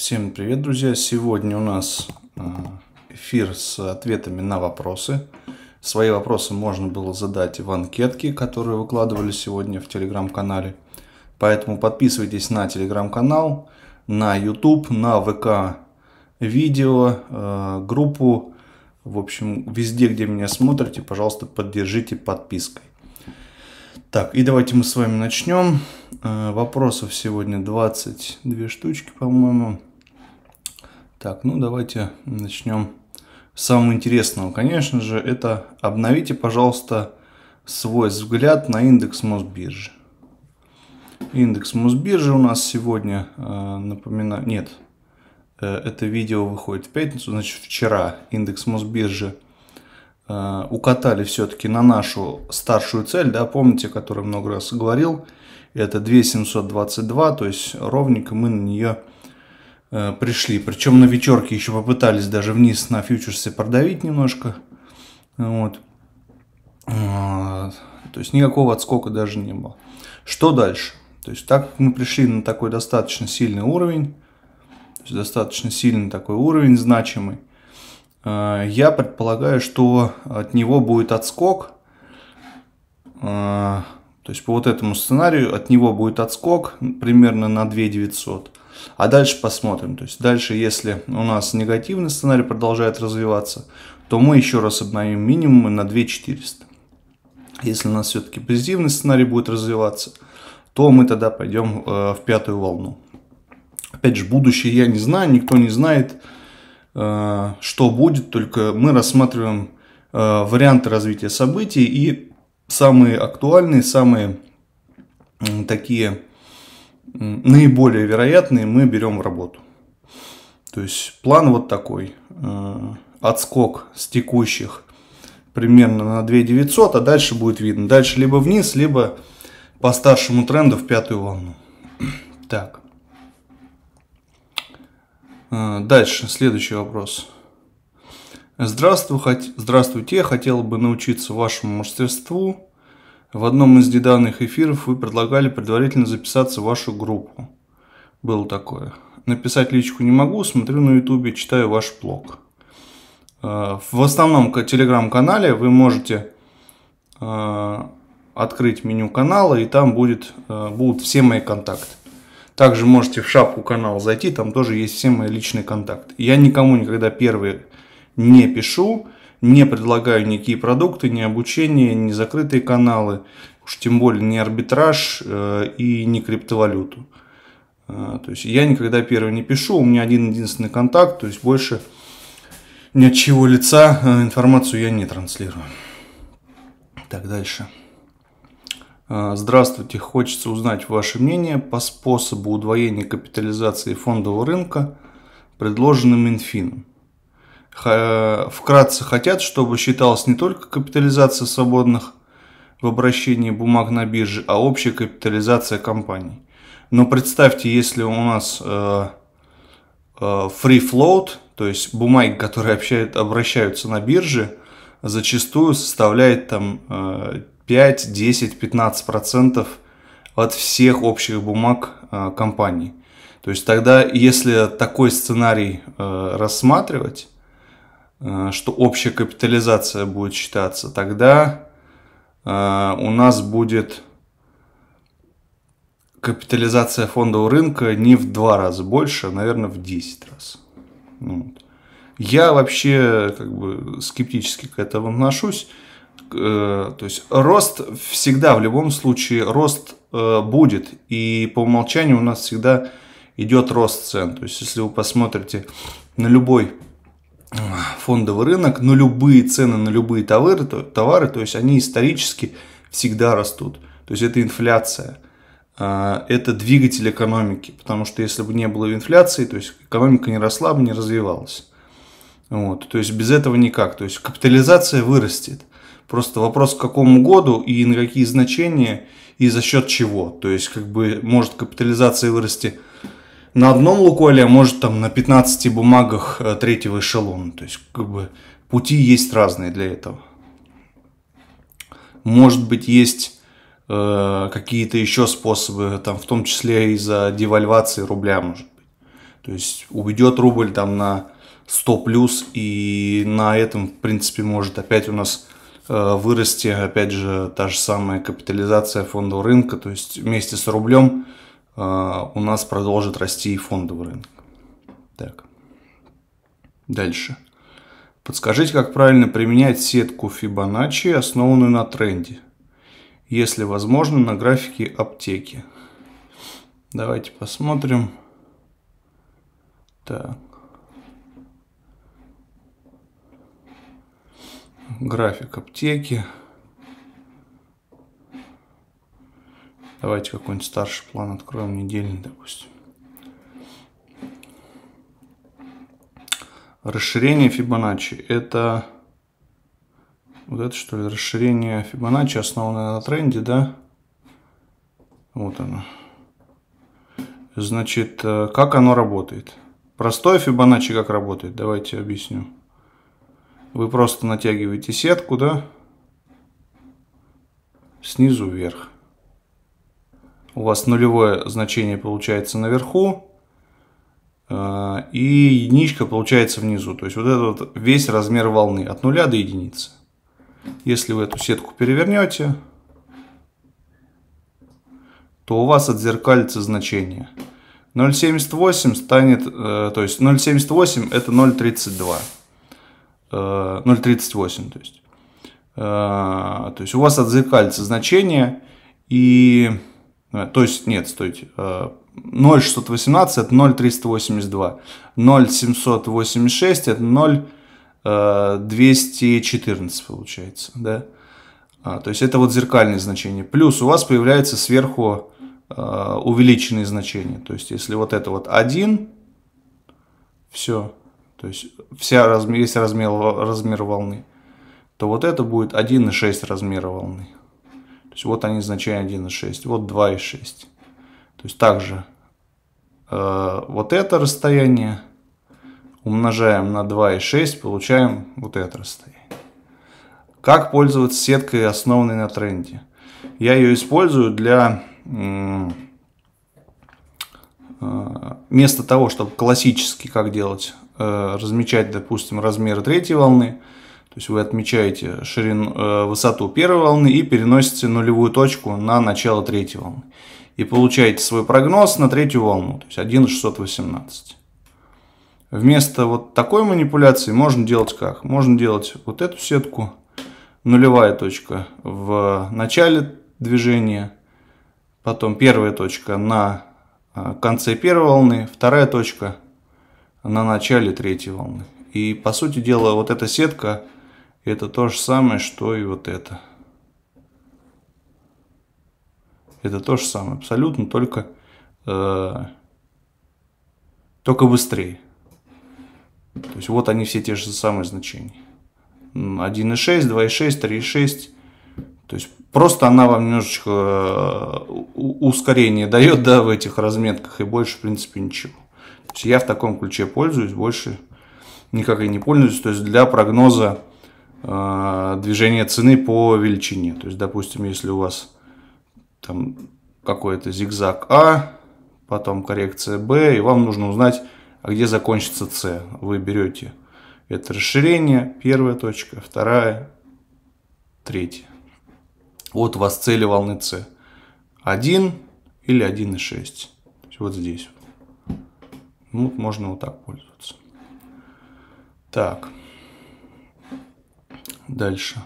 Всем привет, друзья! Сегодня у нас э, эфир с ответами на вопросы. Свои вопросы можно было задать в анкетке, которые выкладывали сегодня в телеграм-канале. Поэтому подписывайтесь на телеграм-канал, на YouTube, на ВК видео, э, группу. В общем, везде, где меня смотрите, пожалуйста, поддержите подпиской. Так, и давайте мы с вами начнем. Э, вопросов сегодня 22 штучки, по-моему. Так, ну давайте начнем с самого интересного. Конечно же, это обновите, пожалуйста, свой взгляд на индекс Мосбиржи. Индекс Мосбиржи у нас сегодня, э, напоминаю, нет, э, это видео выходит в пятницу, значит вчера индекс Мосбиржи э, укатали все-таки на нашу старшую цель, да, помните, о которой много раз говорил, это 2722, то есть ровненько мы на нее Э, пришли. Причем на вечерке еще попытались даже вниз на фьючерсы продавить немножко. Вот. А, то есть никакого отскока даже не было. Что дальше? То есть так мы пришли на такой достаточно сильный уровень, то есть достаточно сильный такой уровень, значимый, э, я предполагаю, что от него будет отскок. Э, то есть по вот этому сценарию от него будет отскок примерно на 2 900. А дальше посмотрим. То есть дальше, если у нас негативный сценарий продолжает развиваться, то мы еще раз обновим минимумы на 2400. Если у нас все-таки позитивный сценарий будет развиваться, то мы тогда пойдем э, в пятую волну. Опять же, будущее я не знаю, никто не знает, э, что будет, только мы рассматриваем э, варианты развития событий и самые актуальные, самые такие наиболее вероятные мы берем в работу. То есть план вот такой. Э, отскок с текущих примерно на 2 900, а дальше будет видно. Дальше либо вниз, либо по старшему тренду в пятую волну. Так. Э, дальше, следующий вопрос. Здравствуйте, хотел бы научиться вашему мастерству в одном из недавних эфиров вы предлагали предварительно записаться в вашу группу. Было такое. Написать личку не могу, смотрю на ютубе, читаю ваш блог. Э, в основном телеграм-канале вы можете э, открыть меню канала, и там будет, э, будут все мои контакты. Также можете в шапку канала зайти, там тоже есть все мои личные контакты. Я никому никогда первые не пишу, не предлагаю никакие продукты, ни обучение, ни закрытые каналы, уж тем более не арбитраж э, и не криптовалюту. Э, то есть я никогда первый не пишу, у меня один единственный контакт, то есть больше ни от чего лица э, информацию я не транслирую. Так, дальше. Здравствуйте, хочется узнать ваше мнение по способу удвоения капитализации фондового рынка, предложенным Минфином вкратце хотят, чтобы считалась не только капитализация свободных в обращении бумаг на бирже, а общая капитализация компаний. Но представьте, если у нас э, э, free float, то есть бумаги, которые общают, обращаются на бирже, зачастую составляет там э, 5, 10, 15 процентов от всех общих бумаг э, компании. То есть тогда, если такой сценарий рассматривать, Э, что общая капитализация будет считаться, тогда э, у нас будет капитализация фондового рынка не в два раза больше, а, наверное, в 10 раз. Ну вот. Я вообще как бы скептически к этому отношусь. Э, то есть рост всегда, в любом случае, рост будет. И по умолчанию у нас всегда идет рост цен. То есть если вы посмотрите на любой фондовый рынок, но любые цены на любые товары, то, товары, то есть они исторически всегда растут. То есть это инфляция, а, это двигатель экономики, потому что если бы не было инфляции, то есть экономика не росла бы, не развивалась. Вот, то есть без этого никак. То есть капитализация вырастет. Просто вопрос к какому году и на какие значения и за счет чего. То есть как бы может капитализация вырасти на одном Лукойле, а может там на 15 бумагах э, третьего эшелона. То есть как бы пути есть разные для этого. Может быть есть э, какие-то еще способы, там в том числе из-за девальвации рубля, может быть. То есть уйдет рубль там на 100 плюс и на этом в принципе может опять у нас э, вырасти опять же та же самая капитализация фондового рынка, то есть вместе с рублем а, у нас продолжит расти и фондовый рынок. Так. Дальше. Подскажите, как правильно применять сетку Fibonacci, основанную на тренде, если возможно, на графике аптеки. Давайте посмотрим. Так. График аптеки. Давайте какой-нибудь старший план откроем, недельный, допустим. Расширение Фибоначчи – это вот это что ли, расширение Фибоначчи, основанное на тренде, да? Вот оно. Значит, э, как оно работает? Простой Фибоначчи как работает? Давайте объясню. Вы просто натягиваете сетку, да? Снизу вверх у вас нулевое значение получается наверху, э, и единичка получается внизу. То есть вот этот весь размер волны от нуля до единицы. Если вы эту сетку перевернете, то у вас отзеркалится значение. 0,78 станет, э, то есть 0,78 это 0,32. 0,38, э, то есть. То есть у вас отзеркалится значение, и Э, то есть, нет, стойте. 0,618 э, это 0,382. 0,786 это 0,214 э, получается, да? А, то есть это вот зеркальные значения. Плюс у вас появляется сверху э, увеличенные значения. То есть если вот это вот 1, все. То есть вся размер, весь размер, размер волны, то вот это будет 1,6 размера волны есть вот они значения 1,6, вот 2,6. То есть также э, вот это расстояние умножаем на 2,6, получаем вот это расстояние. Как пользоваться сеткой, основанной на тренде? Я ее использую для... Э, вместо того, чтобы классически как делать, э, размечать, допустим, размеры третьей волны, то есть вы отмечаете ширину, э, высоту первой волны и переносите нулевую точку на начало третьей волны. И получаете свой прогноз на третью волну, то есть 1,618. Вместо вот такой манипуляции можно делать как? Можно делать вот эту сетку, нулевая точка в начале движения, потом первая точка на э, конце первой волны, вторая точка на начале третьей волны. И по сути дела вот эта сетка это то же самое, что и вот это. Это то же самое, абсолютно, только, э, только быстрее. То есть вот они все те же самые значения. 1,6, 2,6, 3,6. То есть просто она вам немножечко э, ускорение дает, да, в этих разметках и больше, в принципе, ничего. То есть я в таком ключе пользуюсь, больше никак и не пользуюсь. То есть для прогноза а, движение цены по величине. То есть, допустим, если у вас там какой-то зигзаг А, потом коррекция Б, и вам нужно узнать, а где закончится С. Вы берете это расширение, первая точка, вторая, третья. Вот у вас цели волны С. 1 или 1,6. Вот здесь. Ну, можно вот так пользоваться. Так дальше.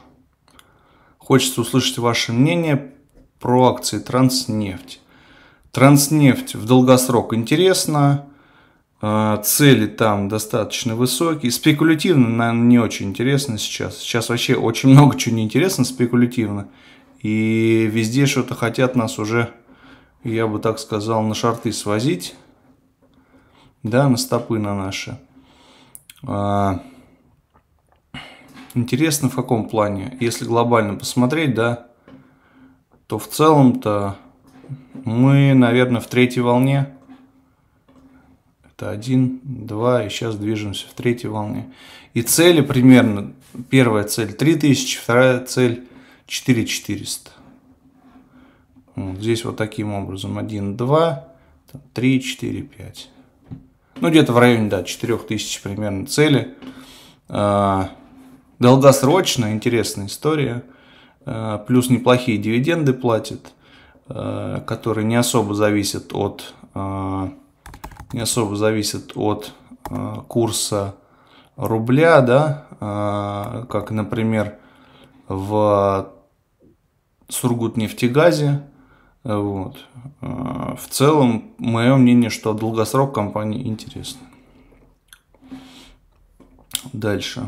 Хочется услышать ваше мнение про акции Транснефть. Транснефть в долгосрок интересно. Э, цели там достаточно высокие. Спекулятивно, наверное, не очень интересно сейчас. Сейчас вообще очень много чего неинтересно спекулятивно. И везде что-то хотят нас уже, я бы так сказал, на шарты свозить. Да, на стопы на наши. А, Интересно в каком плане? Если глобально посмотреть, да, то в целом-то мы, наверное, в третьей волне. Это один, два, и сейчас движемся в третьей волне. И цели примерно, первая цель 3000, вторая цель 4400. Вот здесь вот таким образом 1, 2, 3, 4, 5. Ну, где-то в районе, да, 4000 примерно цели. А, Долгосрочная интересная история, э, плюс неплохие дивиденды платит, э, которые не особо зависят от, э, не особо зависят от курса рубля, да, как, например, в Сургутнефтегазе. Вот. В целом, мое мнение, что долгосрок компании интересно. Дальше.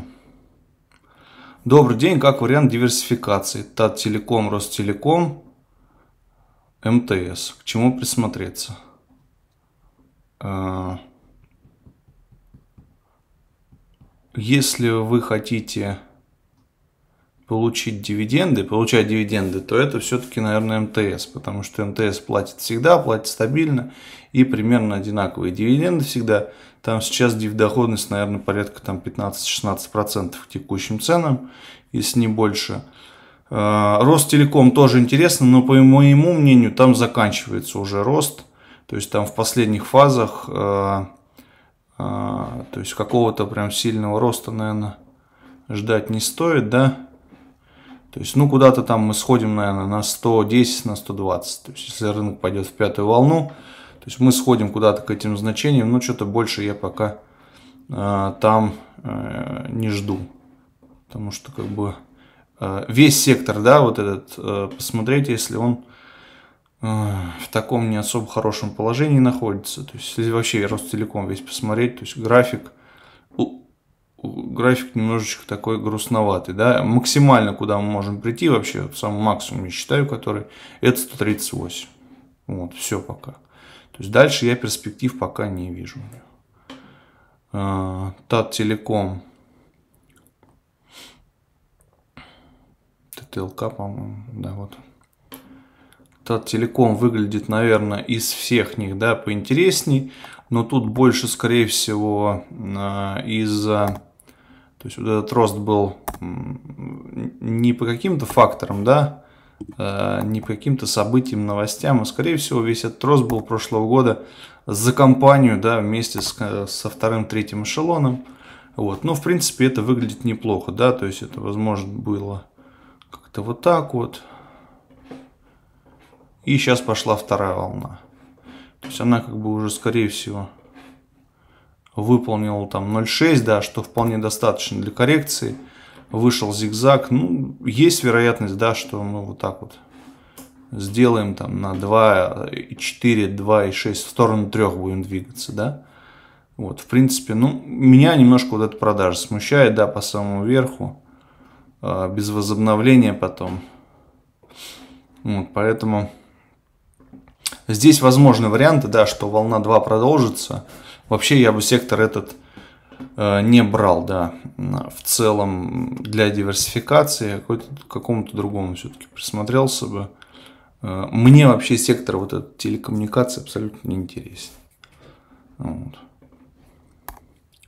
Добрый день, как вариант диверсификации. Таттелеком, Ростелеком, МТС. К чему присмотреться? А, если вы хотите получить дивиденды, получать дивиденды, то это все-таки, наверное, МТС, потому что МТС платит всегда, платит стабильно и примерно одинаковые дивиденды всегда. Там сейчас дивдоходность, наверное, порядка там 15-16% к текущим ценам, если не больше. А, Ростелеком тоже интересно, но по моему мнению там заканчивается уже рост. То есть там в последних фазах, а, а, то есть какого-то прям сильного роста, наверное, ждать не стоит, да? То есть, ну, куда-то там мы сходим, наверное, на 110, на 120. То есть, если рынок пойдет в пятую волну, то есть мы сходим куда-то к этим значениям, но что-то больше я пока э, там э, не жду. Потому что как бы э, весь сектор, да, вот этот, э, посмотреть, если он э, в таком не особо хорошем положении находится. То есть, если вообще Ростелеком весь посмотреть, то есть график, график немножечко такой грустноватый, да, максимально, куда мы можем прийти вообще, в максимум я считаю, который, это 138. Вот, все пока. То есть дальше я перспектив пока не вижу. А, Телеком, ТТЛК, по-моему, да, вот. Телеком выглядит, наверное, из всех них, да, поинтересней. Но тут больше, скорее всего, а, из-за... То есть вот этот рост был не по каким-то факторам, да, э, не по каким-то событиям, новостям. А скорее всего, весь этот рост был прошлого года за компанию, да, вместе с, э, со вторым, третьим эшелоном. Вот. Но, ну, в принципе, это выглядит неплохо, да, то есть это, возможно, было как-то вот так вот. И сейчас пошла вторая волна. То есть она как бы уже, скорее всего, выполнила там 0,6, да, что вполне достаточно для коррекции – вышел зигзаг. Ну, есть вероятность, да, что мы вот так вот сделаем там на 2, 4, 2 и 6, в сторону 3 будем двигаться, да. Вот, в принципе, ну, меня немножко вот эта продажа смущает, да, по самому верху, э, без возобновления потом. Вот, поэтому здесь возможны варианты, да, что волна 2 продолжится. Вообще я бы сектор этот Э, не брал, да, в целом для диверсификации, к какому-то другому все-таки присмотрелся бы. Э, мне вообще сектор вот этот телекоммуникации абсолютно не интересен. Вот.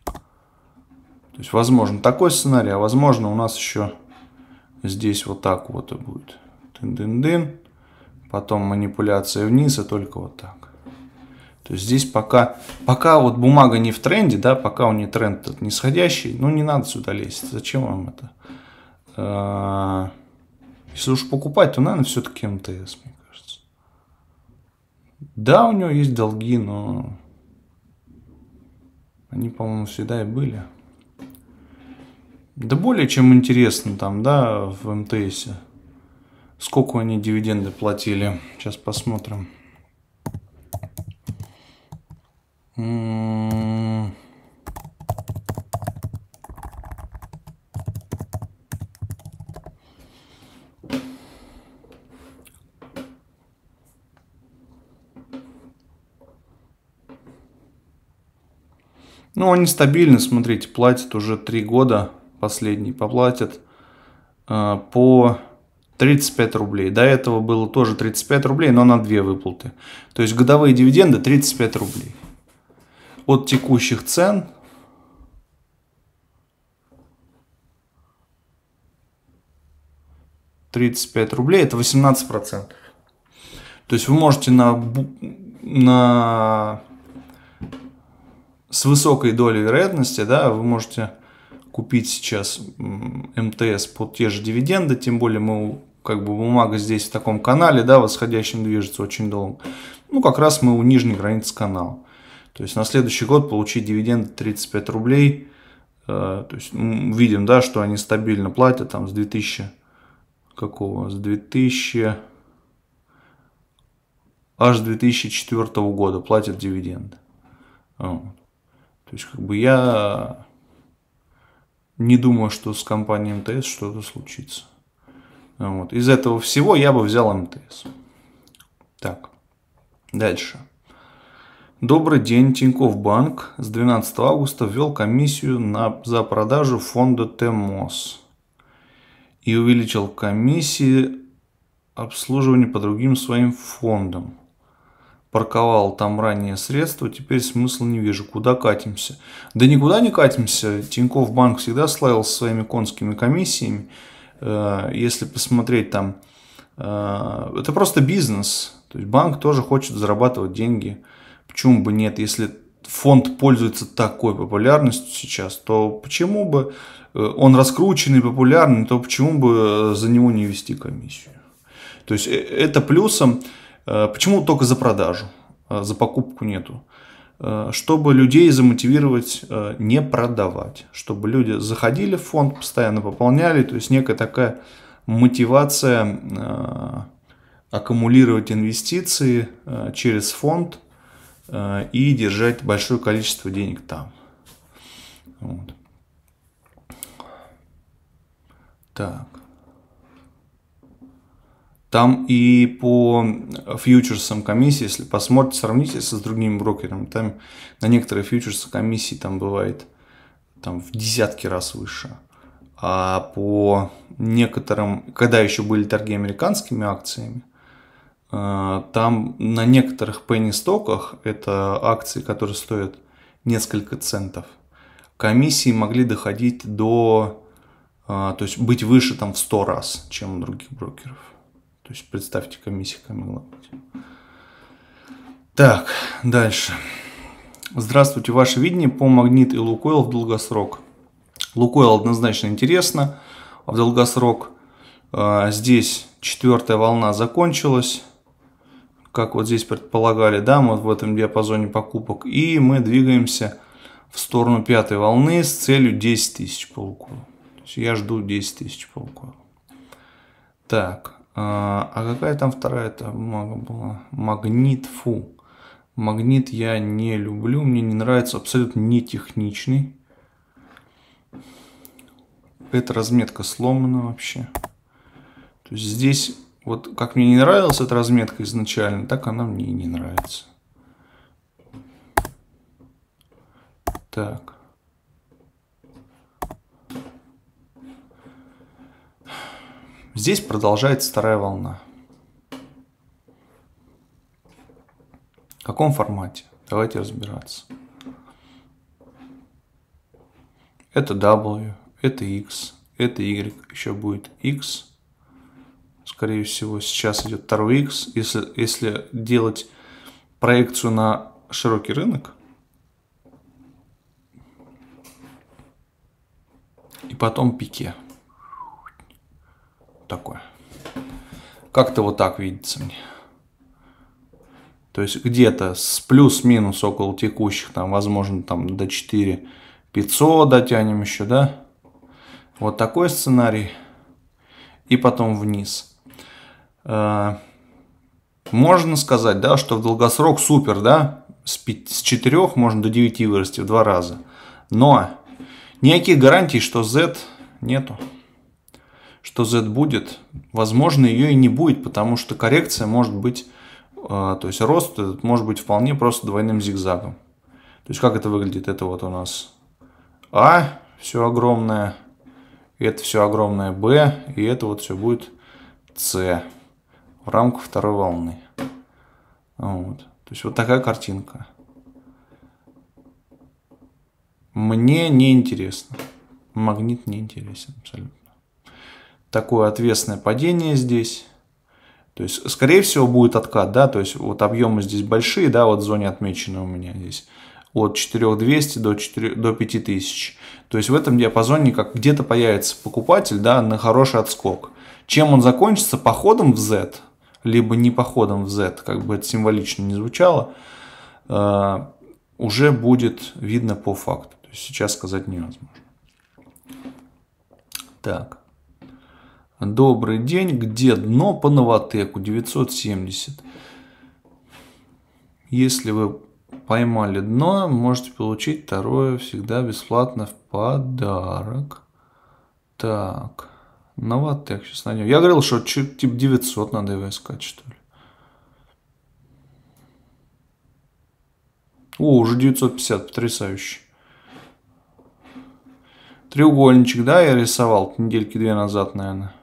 То есть, возможно, такой сценарий, а возможно, у нас еще здесь вот так вот и будет. Тын-дын-дын. Потом манипуляция вниз, и только вот так. То есть здесь пока, пока вот бумага не в тренде, да, пока у нее тренд этот нисходящий, ну не надо сюда лезть. Зачем вам это? А, если уж покупать, то, наверное, все-таки МТС, мне кажется. Да, у него есть долги, но они, по-моему, всегда и были. Да более чем интересно там, да, в МТС. Сколько они дивиденды платили. Сейчас посмотрим. Ну, они стабильны, смотрите, платят уже 3 года, последний поплатят э, по 35 рублей. До этого было тоже 35 рублей, но на 2 выплаты. То есть годовые дивиденды 35 рублей от текущих цен тридцать пять рублей это восемнадцать процентов то есть вы можете на на с высокой долей вероятности да вы можете купить сейчас МТС под те же дивиденды тем более мы как бы бумага здесь в таком канале да восходящем движется очень долго ну как раз мы у нижней границы канала то есть на следующий год получить дивиденды 35 рублей. Э, то есть видим, да, что они стабильно платят там с 2000 какого? С 2000 аж 2004 года платят дивиденды. То есть как бы я не думаю, что с компанией МТС что-то случится. Вот. Из этого всего я бы взял МТС. Так, дальше. Добрый день. Тиньков Банк с 12 августа ввел комиссию на, за продажу фонда ТМОС и увеличил комиссии обслуживания по другим своим фондам. Парковал там ранее средства, теперь смысла не вижу. Куда катимся? Да никуда не катимся. Тиньков Банк всегда славился своими конскими комиссиями. Э, если посмотреть там, э, это просто бизнес. То есть банк тоже хочет зарабатывать деньги. Почему бы нет? Если фонд пользуется такой популярностью сейчас, то почему бы э, он раскрученный, популярный, то почему бы э, за него не вести комиссию? То есть э, это плюсом. Почему только за продажу? А за покупку нету. Чтобы людей замотивировать не продавать. Чтобы люди заходили в фонд, постоянно пополняли. То есть некая такая мотивация аккумулировать инвестиции через фонд – Э, и держать большое количество денег там. Вот. Так. Там и по фьючерсам комиссии, если посмотрите, сравните с другими брокерами, там на некоторые фьючерсы комиссии там бывает там в десятки раз выше. А по некоторым, когда еще были торги американскими акциями, а, там на некоторых пенни-стоках, это акции, которые стоят несколько центов, комиссии могли доходить до, а, то есть быть выше там в 100 раз, чем у других брокеров. То есть представьте, комиссия какая могла быть. Так, дальше. Здравствуйте, ваше видение по магнит и лукойл в долгосрок. Лукойл однозначно интересно, а в долгосрок а, здесь четвертая волна закончилась как вот здесь предполагали, да, мы в этом диапазоне покупок. И мы двигаемся в сторону пятой волны с целью 10 тысяч по лукойлу. я жду 10 тысяч по лукойлу. Так, а, а какая там вторая бумага была? Магнит, фу. Магнит я не люблю, мне не нравится, абсолютно не техничный. Эта разметка сломана вообще. То есть здесь вот как мне не нравилась эта разметка изначально, так она мне и не нравится. Так. Здесь продолжается вторая волна. В каком формате? Давайте разбираться. Это W, это X, это Y, еще будет X, скорее всего, сейчас идет второй X. Если, если делать проекцию на широкий рынок, и потом пике. Такое. Как-то вот так видится мне. То есть где-то с плюс-минус около текущих, там, возможно, там до 4 500 дотянем еще, да? Вот такой сценарий. И потом вниз. Э, можно сказать, да, что в долгосрок супер, да, с, 5, с 4 можно до 9 вырасти в два раза. Но никаких гарантий, что Z нету. Что Z будет, возможно, ее и не будет, потому что коррекция может быть, э, то есть рост этот может быть вполне просто двойным зигзагом. То есть как это выглядит? Это вот у нас А, все огромное, это все огромное Б, и это вот все будет С рамку второй волны. Вот. То есть вот такая картинка. Мне не интересно. Магнит не интересен абсолютно. Такое ответственное падение здесь. То есть, скорее всего, будет откат, да, то есть вот объемы здесь большие, да, вот в зоне отмечены у меня здесь от 4200 до, 4, до 5000. То есть в этом диапазоне как где-то появится покупатель да, на хороший отскок. Чем он закончится? Походом в Z – либо не походом в Z, как бы это символично не звучало, э, уже будет видно по факту. То есть сейчас сказать невозможно. Так. Добрый день. Где дно по новотеку? 970. Если вы поймали дно, можете получить второе всегда бесплатно в подарок. Так. Новотек сейчас найдем. Я говорил, что чуть типа 900 надо его искать, что ли. О, уже 950, потрясающе. Треугольничек, да, я рисовал недельки две назад, наверное.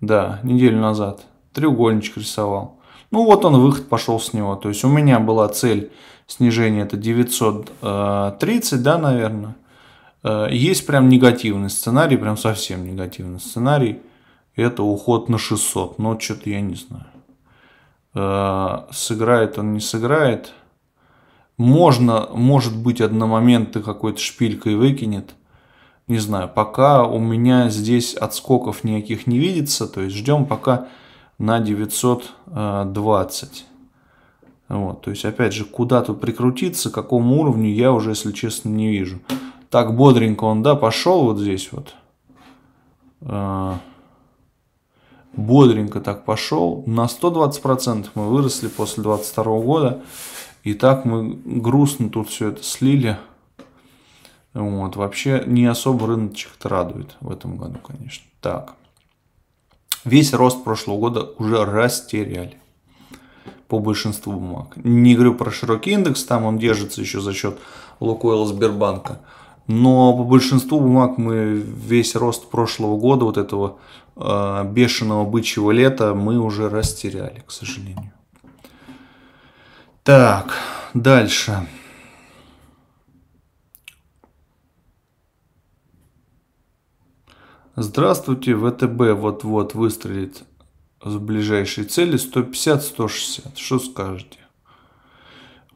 Да, неделю назад. Треугольничек рисовал. Ну вот он, выход пошел с него. То есть у меня была цель снижения, это 930, э, да, наверное. Э, есть прям негативный сценарий, прям совсем негативный сценарий. Это уход на 600, но что-то я не знаю. Э, сыграет он, не сыграет. Можно, может быть, одномоментно какой-то шпилькой выкинет. Не знаю, пока у меня здесь отскоков никаких не видится. То есть ждем пока на 920. Э, вот, то есть, опять же, куда то прикрутиться, к какому уровню, я уже, если честно, не вижу так бодренько он, да, пошел вот здесь вот. А, бодренько так пошел. На 120% мы выросли после 22 года. И так мы грустно тут все это слили. Вот, вообще не особо рыночек-то радует в этом году, конечно. Так. Весь рост прошлого года уже растеряли по большинству бумаг. Не говорю про широкий индекс, там он держится еще за счет Лукойла Сбербанка. Но по большинству бумаг мы весь рост прошлого года, вот этого э, бешеного бычьего лета, мы уже растеряли, к сожалению. Так, дальше. Здравствуйте, ВТБ вот-вот выстрелит с ближайшей цели 150-160. Что скажете?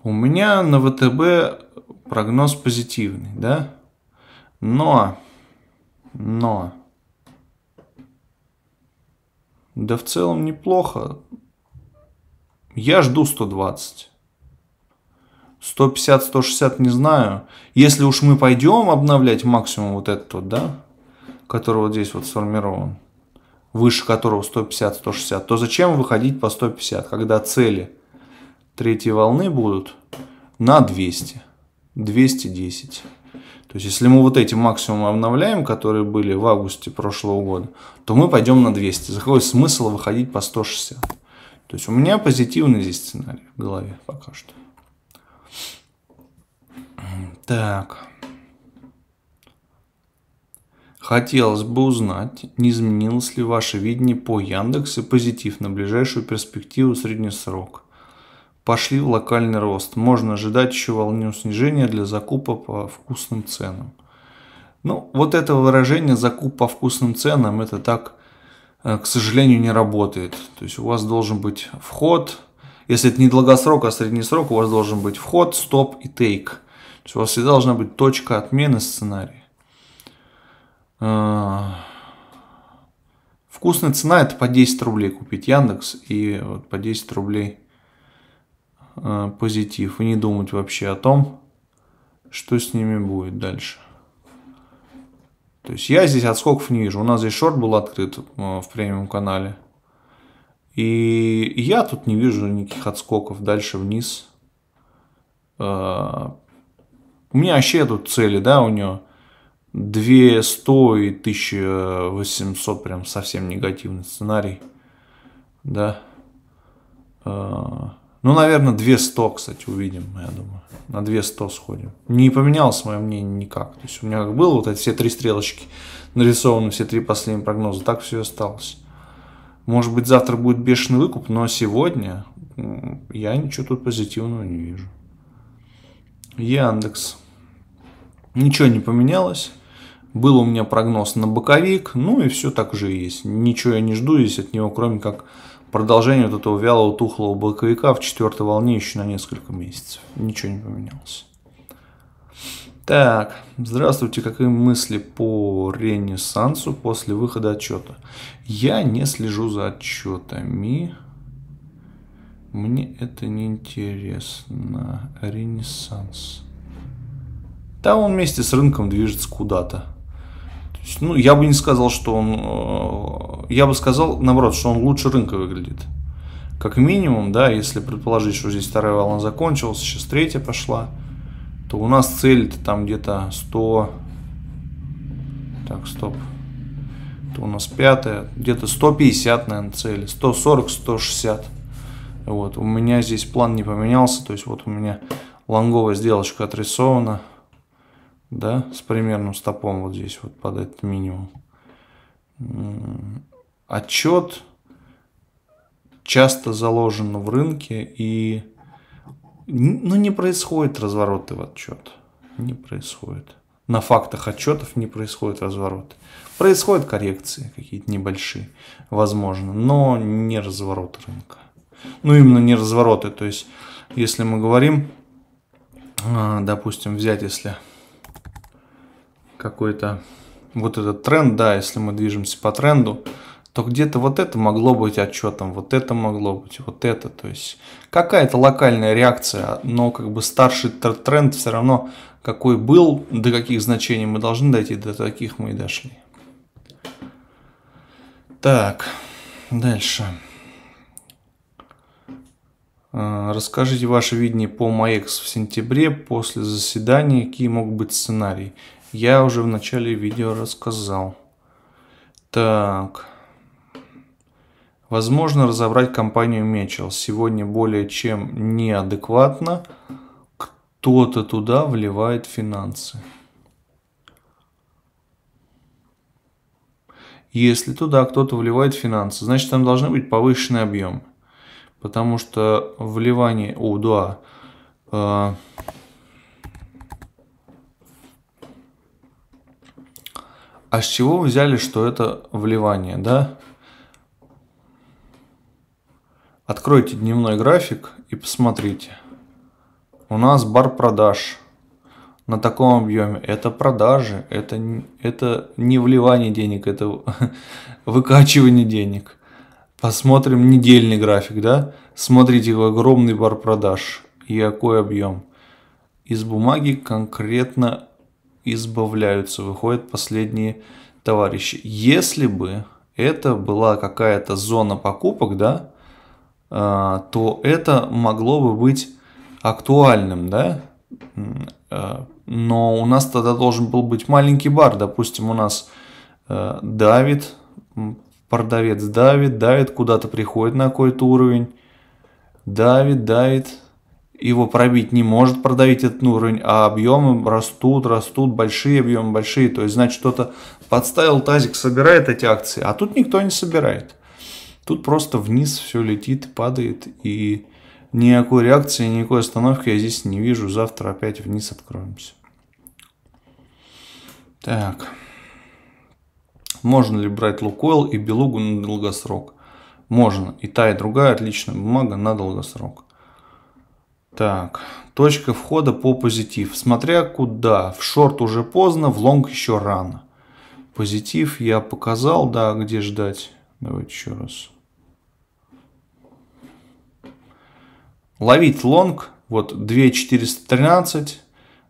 У меня на ВТБ прогноз позитивный, да? Но, но, да в целом неплохо. Я жду 120. 150-160 не знаю. Если уж мы пойдем обновлять максимум вот этот вот, да, который вот здесь вот сформирован, выше которого 150-160, то зачем выходить по 150, когда цели третьей волны будут на 200, 210. То есть, если мы вот эти максимумы обновляем, которые были в августе прошлого года, то мы пойдем на 200. За какой смысл выходить по 160? То есть, у меня позитивный здесь сценарий в голове пока что. Так. Хотелось бы узнать, не изменилось ли ваше видение по Яндекс и позитив на ближайшую перспективу средний пошли в локальный рост. Можно ожидать еще волну снижения для закупа по вкусным ценам. Ну, вот это выражение «закуп по вкусным ценам» это так, э, к сожалению, не работает. То есть у вас должен быть вход, если это не долгосрок, а средний срок, у вас должен быть вход, стоп и тейк. То есть у вас всегда должна быть точка отмены сценария. Э, вкусная цена это по 10 рублей купить Яндекс и вот по 10 рублей Э, позитив и не думать вообще о том, что с ними будет дальше. То есть я здесь отскоков не вижу. У нас здесь шорт был открыт э, в премиум канале. И я тут не вижу никаких отскоков дальше вниз. Э, у меня вообще тут цели, да, у него 200 и 1800, прям совсем негативный сценарий, да. Ну, наверное, 200, кстати, увидим, я думаю. На 200 сходим. Не поменялось мое мнение никак. То есть у меня как было вот эти все три стрелочки нарисованы, все три последние прогноза, так все и осталось. Может быть, завтра будет бешеный выкуп, но сегодня я ничего тут позитивного не вижу. Яндекс. Ничего не поменялось. Был у меня прогноз на боковик, ну и все так же есть. Ничего я не жду здесь от него, кроме как продолжение вот этого вялого тухлого боковика в четвертой волне еще на несколько месяцев. Ничего не поменялось. Так, здравствуйте, какие мысли по Ренессансу после выхода отчета? Я не слежу за отчетами. Мне это не интересно. Ренессанс. Там он вместе с рынком движется куда-то. Ну, я бы не сказал, что он... Э, я бы сказал, наоборот, что он лучше рынка выглядит. Как минимум, да, если предположить, что здесь вторая волна закончилась, сейчас третья пошла, то у нас цель -то там где-то 100... Так, стоп. То у нас пятая, где-то 150, наверное, цель. 140, 160. Вот, у меня здесь план не поменялся, то есть вот у меня лонговая сделочка отрисована да, с примерным стопом вот здесь вот под этот минимум. Отчет часто заложен в рынке и ну, не происходит развороты в отчет. Не происходит. На фактах отчетов не происходит развороты. Происходят коррекции какие-то небольшие, возможно, но не разворот рынка. Ну, именно не развороты. То есть, если мы говорим, а, допустим, взять, если какой-то вот этот тренд, да, если мы движемся по тренду, то где-то вот это могло быть отчетом, вот это могло быть, вот это. То есть какая-то локальная реакция, но как бы старший тренд все равно какой был, до каких значений мы должны дойти, до таких мы и дошли. Так, дальше. А, расскажите ваше видение по МАЭКС в сентябре после заседания, какие могут быть сценарии я уже в начале видео рассказал. Так. Возможно разобрать компанию Мечел. Сегодня более чем неадекватно кто-то туда вливает финансы. Если туда кто-то вливает финансы, значит там должны быть повышенный объем. Потому что вливание... О, да. Э, А с чего вы взяли, что это вливание, да? Откройте дневной график и посмотрите. У нас бар продаж на таком объеме. Это продажи, это, это не вливание денег, это выкачивание денег. Посмотрим недельный график, да? Смотрите, огромный бар продаж и какой объем. Из бумаги конкретно избавляются, выходят последние товарищи. Если бы это была какая-то зона покупок, да, а, то это могло бы быть актуальным, да, а, но у нас тогда должен был быть маленький бар, допустим, у нас э, давит, продавец давит, давит, куда-то приходит на какой-то уровень, давит, давит, его пробить не может продавить этот уровень, а объемы растут, растут, большие объемы, большие. То есть, значит, кто-то подставил тазик, собирает эти акции, а тут никто не собирает. Тут просто вниз все летит, падает, и никакой реакции, никакой остановки я здесь не вижу. Завтра опять вниз откроемся. Так. Можно ли брать Лукойл и Белугу на долгосрок? Можно. И та, и другая отличная бумага на долгосрок. Так, точка входа по позитив. Смотря куда. В шорт уже поздно, в лонг еще рано. Позитив я показал, да, где ждать. Давайте еще раз. Ловить лонг, вот 2413,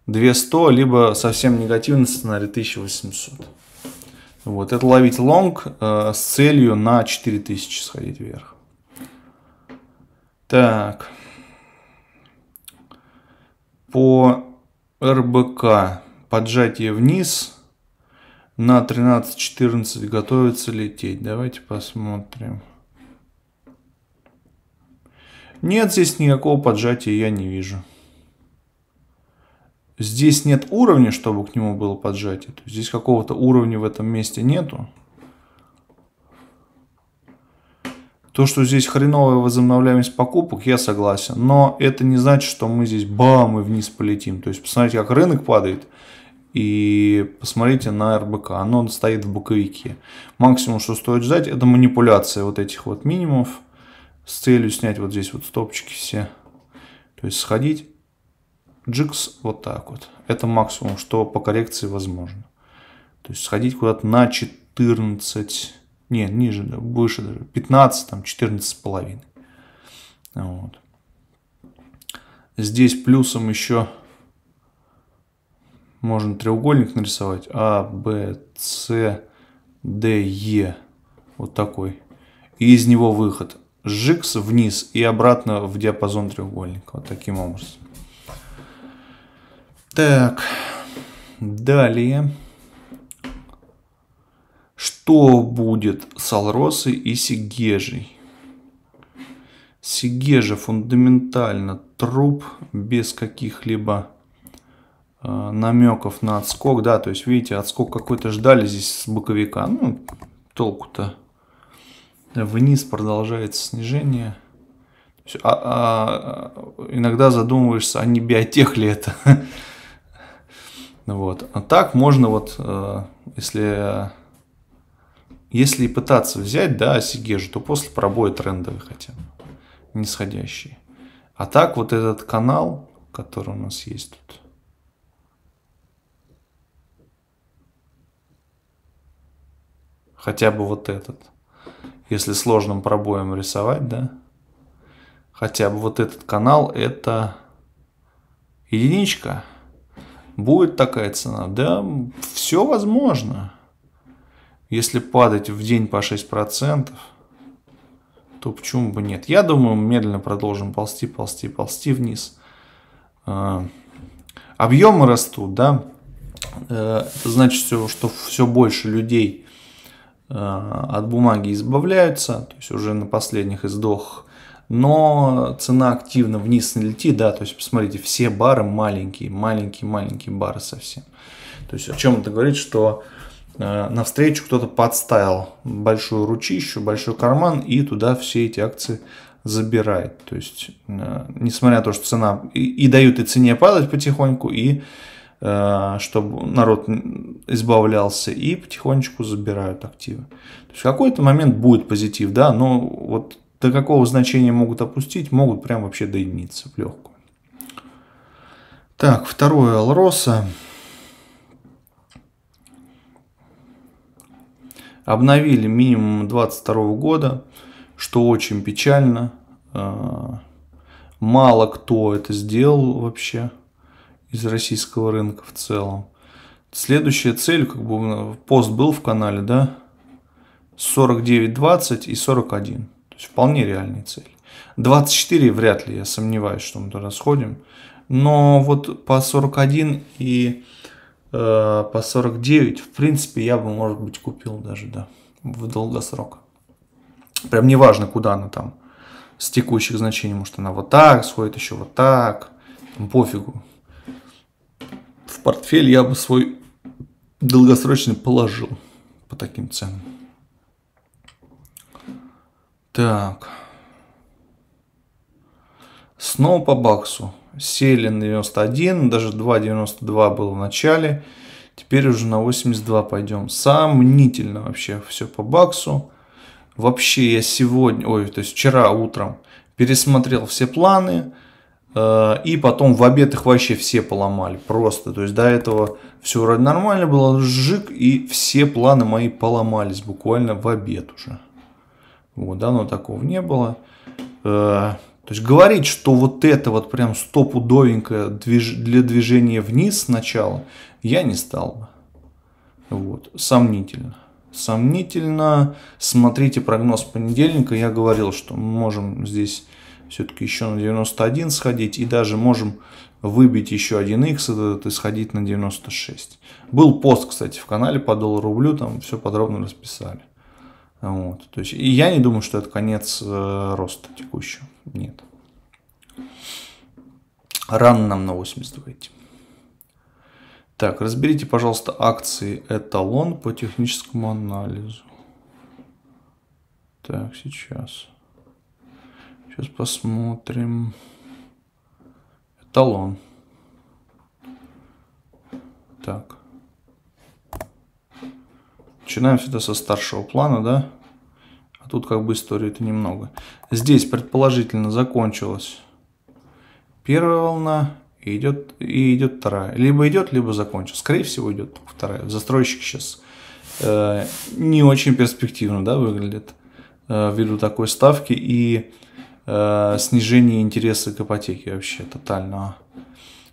2100, либо совсем негативный сценарий 1800. Вот, это ловить лонг э, с целью на 4000 сходить вверх. Так по РБК поджатие вниз на 13-14 готовится лететь. Давайте посмотрим. Нет, здесь никакого поджатия я не вижу. Здесь нет уровня, чтобы к нему было поджатие. здесь какого-то уровня в этом месте нету. То, что здесь хреновая возобновляемость покупок, я согласен. Но это не значит, что мы здесь бам и вниз полетим. То есть посмотрите, как рынок падает. И посмотрите на РБК. Оно стоит в боковике. Максимум, что стоит ждать, это манипуляция вот этих вот минимумов. С целью снять вот здесь вот стопчики все. То есть сходить. Джикс вот так вот. Это максимум, что по коррекции возможно. То есть сходить куда-то на 14 не, ниже, выше даже, 15, там, половиной. Вот. Здесь плюсом еще можно треугольник нарисовать. А, Б, С, Д, Е. Вот такой. И из него выход. Жикс вниз и обратно в диапазон треугольника. Вот таким образом. Так. Далее. Что будет с Алросой и Сигежей? Сигежа фундаментально труп без каких-либо э, намеков на отскок. Да, то есть, видите, отскок какой-то ждали здесь с боковика. Ну, толку-то. Вниз продолжается снижение. А, а, иногда задумываешься, а не биотех ли это? Вот. А так можно вот, э, если если пытаться взять, да, Асигежу, то после пробоя трендовый хотя бы, нисходящий. А так вот этот канал, который у нас есть тут, хотя бы вот этот, если сложным пробоем рисовать, да, хотя бы вот этот канал, это единичка. Будет такая цена, да, все возможно. Если падать в день по 6%, то почему бы нет? Я думаю, мы медленно продолжим ползти, ползти, ползти вниз. А, объемы растут, да? Э, это значит, что все больше людей э, от бумаги избавляются, то есть уже на последних издохах но цена активно вниз не летит, да, то есть посмотрите, все бары маленькие, маленькие, маленькие бары совсем. То есть о чем это говорит, что Э, на встречу кто-то подставил большую ручищу, большой карман и туда все эти акции забирает. То есть, э, несмотря на то, что цена и, и дают и цене падать потихоньку, и э, чтобы народ избавлялся, и потихонечку забирают активы. То есть в какой-то момент будет позитив, да, но вот до какого значения могут опустить, могут прям вообще до единицы в легкую. Так, второе Алроса. обновили минимум 22 года, что очень печально. А, мало кто это сделал вообще из российского рынка в целом. Следующая цель, как бы пост был в канале, да, 49.20 и 41. То есть вполне реальная цель. 24 вряд ли, я сомневаюсь, что мы туда сходим. Но вот по 41 и э, по 49, в принципе, я бы, может быть, купил даже, да, в долгосрок. Прям неважно, куда она там с текущих значений, может, она вот так сходит, еще вот так, там, пофигу. В портфель я бы свой долгосрочный положил по таким ценам. Так. Снова по баксу. Сели Селин 91, даже 2.92 было в начале. Теперь уже на 82 пойдем. Сомнительно вообще все по баксу. Вообще я сегодня, ой, то есть вчера утром пересмотрел все планы. Э, и потом в обед их вообще все поломали. Просто. То есть до этого все вроде нормально было. Жик. И все планы мои поломались буквально в обед уже. Вот, давно такого не было. Э, то есть говорить, что вот это вот прям стопудовенько движ... для движения вниз сначала, я не стал бы. Вот, сомнительно. Сомнительно. Смотрите прогноз понедельника. Я говорил, что мы можем здесь все-таки еще на 91 сходить и даже можем выбить еще один x этот и сходить на 96. Был пост, кстати, в канале по доллару рублю, там все подробно расписали. Вот, то есть, и я не думаю, что это конец э, роста текущего. Нет. Рано нам на 80 выйти. Так, разберите, пожалуйста, акции «Эталон» по техническому анализу. Так, сейчас. Сейчас посмотрим. Эталон. Так. Начинаем всегда со старшего плана, да? А тут как бы истории-то немного. Здесь предположительно закончилось первая волна, и идет, и идет вторая. Либо идет, либо закончится. Скорее всего, идет вторая. Застройщик сейчас э, не очень перспективно да, выглядит э, ввиду такой ставки и э, снижения интереса к ипотеке вообще тотального.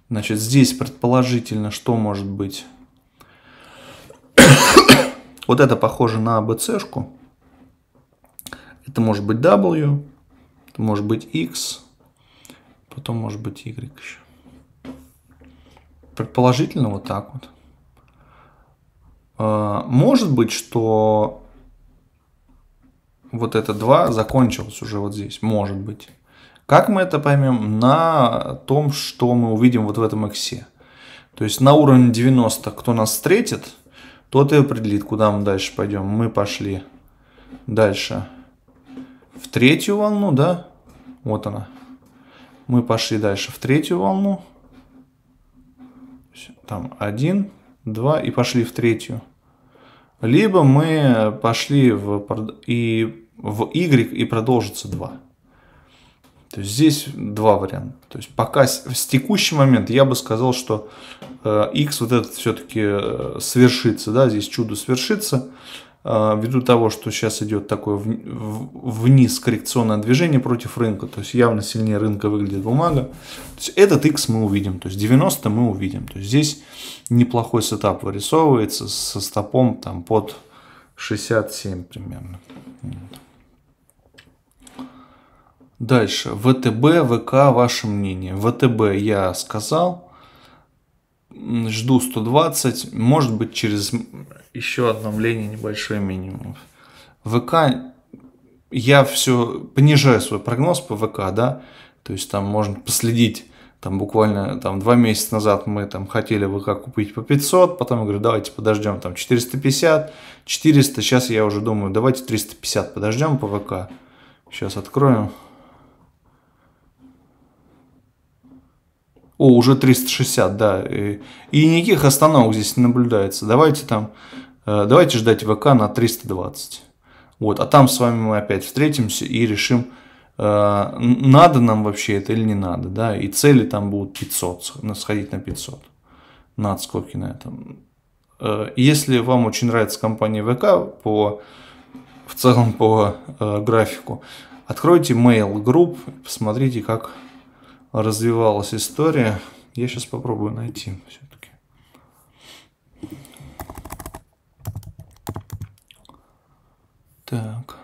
Значит, здесь предположительно, что может быть? вот это похоже на ABC-шку. Это может быть W, это может быть X, Потом может быть Y еще. Предположительно вот так вот. А, может быть, что вот это 2 закончилось уже вот здесь. Может быть. Как мы это поймем? На том, что мы увидим вот в этом иксе. То есть на уровне 90, кто нас встретит, тот и определит, куда мы дальше пойдем. Мы пошли дальше в третью волну, да? Вот она. Мы пошли дальше в третью волну. Там один, два и пошли в третью. Либо мы пошли в, и, в Y и продолжится 2. То есть здесь два варианта. То есть пока с текущий момент я бы сказал, что э, X вот этот все-таки э, свершится, да, здесь чудо свершится. А, ввиду того, что сейчас идет такое вниз коррекционное движение против рынка, то есть явно сильнее рынка выглядит бумага, то есть этот X мы увидим, то есть 90 мы увидим. То есть здесь неплохой сетап вырисовывается со стопом там под 67 примерно. Дальше. ВТБ, ВК, ваше мнение. ВТБ я сказал. Жду 120. Может быть через еще обновление небольшое минимум. ВК, я все понижаю свой прогноз по ВК, да, то есть там можно последить там буквально там два месяца назад мы там хотели ВК купить по 500, потом я говорю, давайте подождем там 450, 400, сейчас я уже думаю, давайте 350 подождем по ВК. Сейчас откроем. О, уже 360, да. И, и никаких остановок здесь не наблюдается. Давайте там Э, давайте ждать ВК на 320. Вот, а там с вами мы опять встретимся и решим, э, надо нам вообще это или не надо, да, и цели там будут 500, сходить на 500, на отскоки на этом. Э, если вам очень нравится компания ВК по, в целом по графику, откройте mail групп, посмотрите, как развивалась история. Я сейчас попробую найти все это. Так.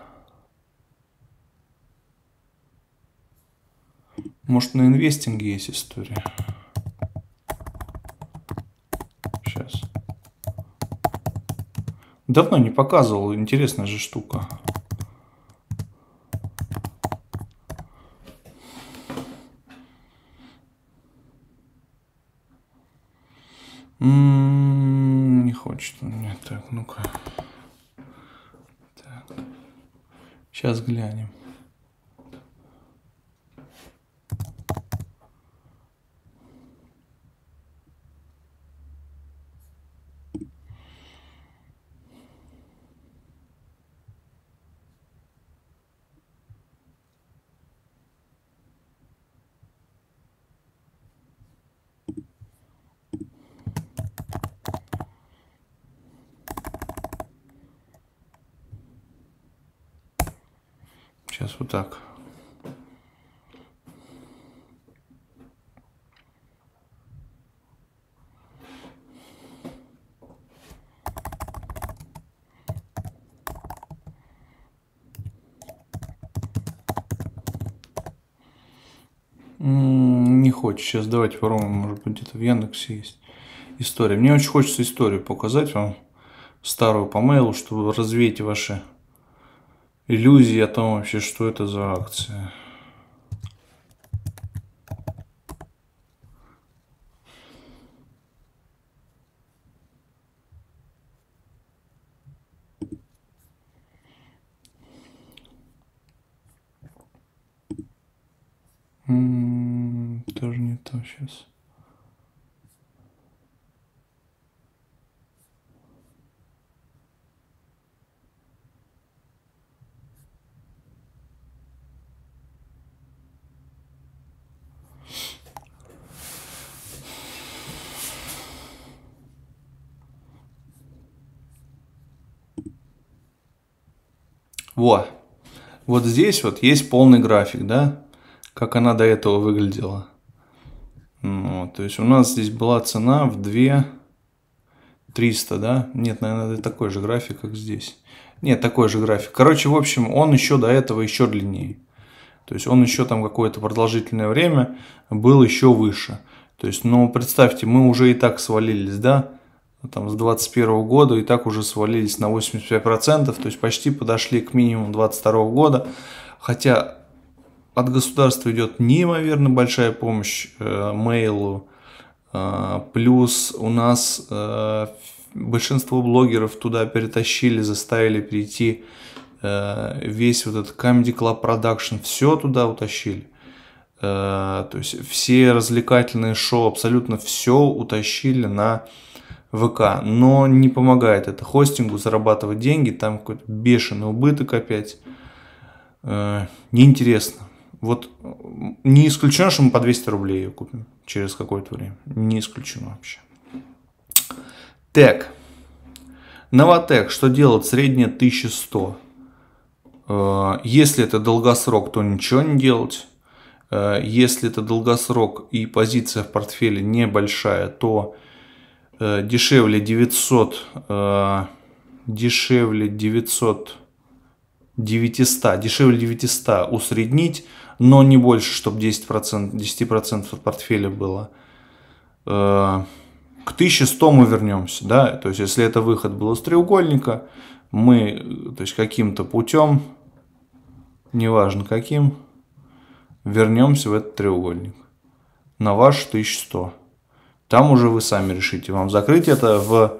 Может, на инвестинге есть история? Сейчас. Давно не показывал. Интересная же штука. М м-м, -м -м, не хочет мне. Так, ну-ка. Сейчас глянем. попробовать сейчас давайте попробуем, может быть где-то в Яндексе есть история. Мне очень хочется историю показать вам, старую по мейлу, чтобы развеять ваши иллюзии о том вообще, что это за акция. Mm сейчас. Во. Вот здесь вот есть полный график, да? Как она до этого выглядела то есть у нас здесь была цена в 2 300, да? Нет, наверное, такой же график, как здесь. Нет, такой же график. Короче, в общем, он еще до этого еще длиннее. То есть он еще там какое-то продолжительное время был еще выше. То есть, но ну, представьте, мы уже и так свалились, да? Там с 21 года и так уже свалились на 85%, то есть почти подошли к минимуму 22 года. Хотя от государства идет неимоверно большая помощь э, мейлу. Э, плюс у нас э, большинство блогеров туда перетащили, заставили прийти э, весь вот этот Comedy Club Production, все туда утащили. Э, то есть все развлекательные шоу, абсолютно все утащили на ВК. Но не помогает это хостингу зарабатывать деньги, там какой-то бешеный убыток опять. Э, неинтересно. Вот не исключено, что мы по 200 рублей ее купим через какое-то время. Не исключено вообще. Так. Новотек, что делать? Средняя 1100. Э, если это долгосрок, то ничего не делать. Э, если это долгосрок и позиция в портфеле небольшая, то э, дешевле 900, дешевле 900, 900, дешевле 900 усреднить – но не больше, чтобы 10%, 10% от портфеля было. Э, к 1100 мы вернемся, да, то есть если это выход был из треугольника, мы, э, то есть каким-то путем, неважно каким, вернемся в этот треугольник на ваш 1100. Там уже вы сами решите, вам закрыть это в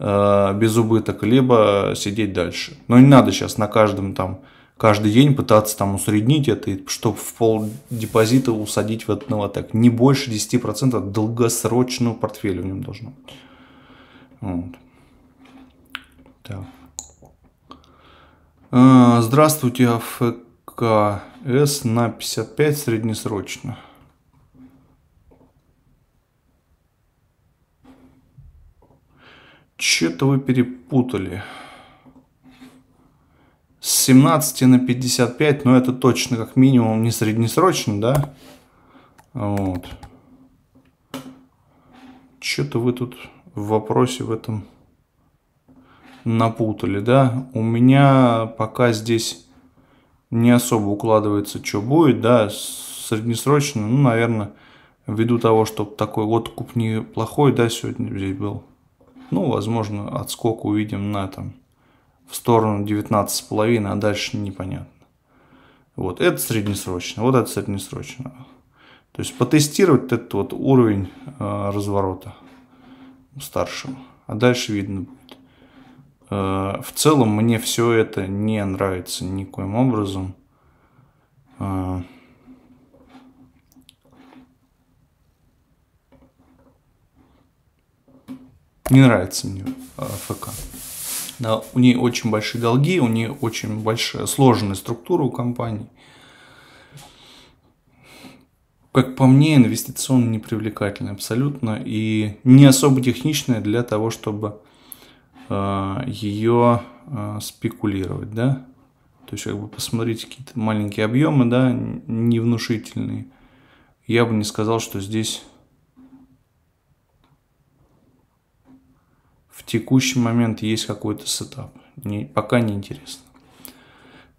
э, без убыток, либо сидеть дальше. Но не надо сейчас на каждом там каждый день пытаться там усреднить это, чтобы в пол депозита усадить в этот новотек. Не больше 10% долгосрочного портфеля в нем должно быть. Вот. Так. А, здравствуйте, АФКС на 55 среднесрочно. Че-то вы перепутали. 17 на 55, но это точно как минимум не среднесрочно, да? Вот. Что-то вы тут в вопросе в этом напутали, да? У меня пока здесь не особо укладывается, что будет, да? Среднесрочно, ну, наверное, ввиду того, что такой откуп неплохой, да, сегодня здесь был. Ну, возможно, отскок увидим на этом в сторону 19,5, а дальше непонятно. Вот, это среднесрочно, вот это среднесрочно. То есть потестировать этот вот уровень э, разворота старшего, а дальше видно будет. Э, в целом мне все это не нравится никоим образом. Э, не нравится мне э, ФК у нее очень большие долги, у нее очень большая сложная структура у компании. Как по мне, инвестиционно непривлекательная абсолютно и не особо техничная для того, чтобы э, ее э, спекулировать, да. То есть, как бы посмотрите какие-то маленькие объемы, да, невнушительные. Я бы не сказал, что здесь в текущий момент есть какой-то сетап. Не, пока не интересно.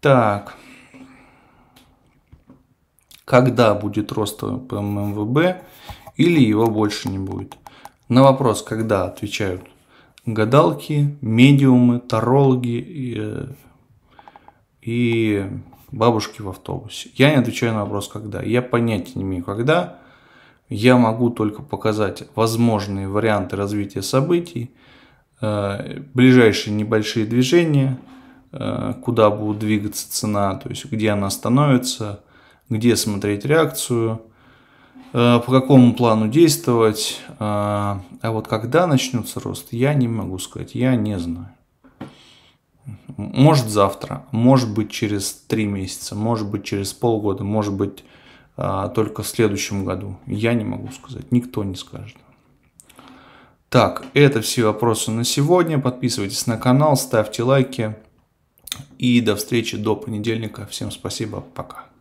Так. Когда будет рост ПММВБ или его больше не будет? На вопрос «когда» отвечают гадалки, медиумы, тарологи и, и бабушки в автобусе. Я не отвечаю на вопрос «когда». Я понятия не имею «когда». Я могу только показать возможные варианты развития событий, Э, ближайшие небольшие движения, э, куда будет двигаться цена, то есть где она становится, где смотреть реакцию, э, по какому плану действовать. А вот когда начнется рост, я не могу сказать, я не знаю. Может завтра, может быть через 3 месяца, может быть через полгода, может быть только в следующем году. Я не могу сказать, никто не скажет. Так, это все вопросы на сегодня. Подписывайтесь на канал, ставьте лайки. И до встречи до понедельника. Всем спасибо, пока.